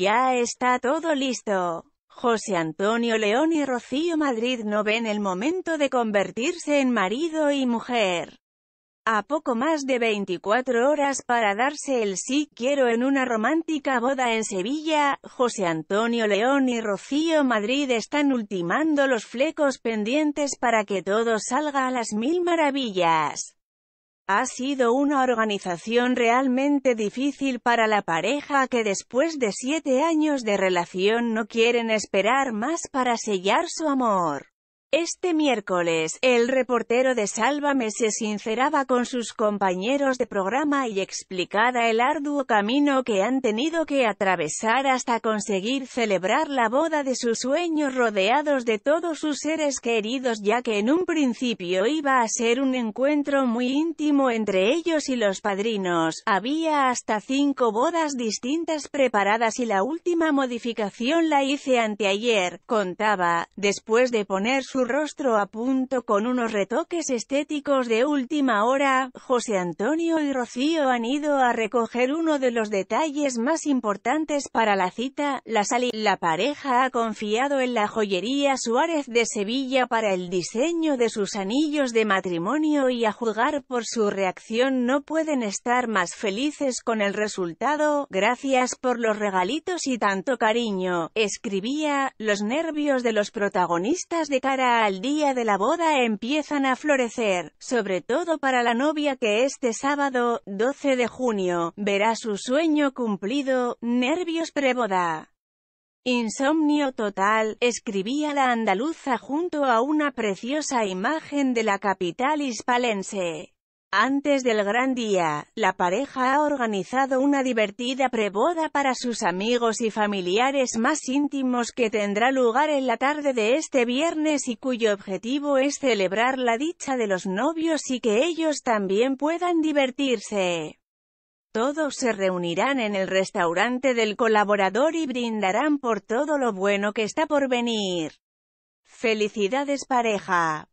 Ya está todo listo. José Antonio León y Rocío Madrid no ven el momento de convertirse en marido y mujer. A poco más de 24 horas para darse el sí quiero en una romántica boda en Sevilla, José Antonio León y Rocío Madrid están ultimando los flecos pendientes para que todo salga a las mil maravillas. Ha sido una organización realmente difícil para la pareja que después de siete años de relación no quieren esperar más para sellar su amor. Este miércoles, el reportero de Sálvame se sinceraba con sus compañeros de programa y explicaba el arduo camino que han tenido que atravesar hasta conseguir celebrar la boda de sus sueños rodeados de todos sus seres queridos ya que en un principio iba a ser un encuentro muy íntimo entre ellos y los padrinos. Había hasta cinco bodas distintas preparadas y la última modificación la hice anteayer, contaba, después de poner su rostro a punto con unos retoques estéticos de última hora, José Antonio y Rocío han ido a recoger uno de los detalles más importantes para la cita, la salida. La pareja ha confiado en la joyería Suárez de Sevilla para el diseño de sus anillos de matrimonio y a juzgar por su reacción no pueden estar más felices con el resultado, gracias por los regalitos y tanto cariño, escribía, los nervios de los protagonistas de cara al día de la boda empiezan a florecer, sobre todo para la novia que este sábado, 12 de junio, verá su sueño cumplido, nervios preboda. Insomnio total, escribía la andaluza junto a una preciosa imagen de la capital hispalense. Antes del gran día, la pareja ha organizado una divertida preboda para sus amigos y familiares más íntimos que tendrá lugar en la tarde de este viernes y cuyo objetivo es celebrar la dicha de los novios y que ellos también puedan divertirse. Todos se reunirán en el restaurante del colaborador y brindarán por todo lo bueno que está por venir. Felicidades pareja.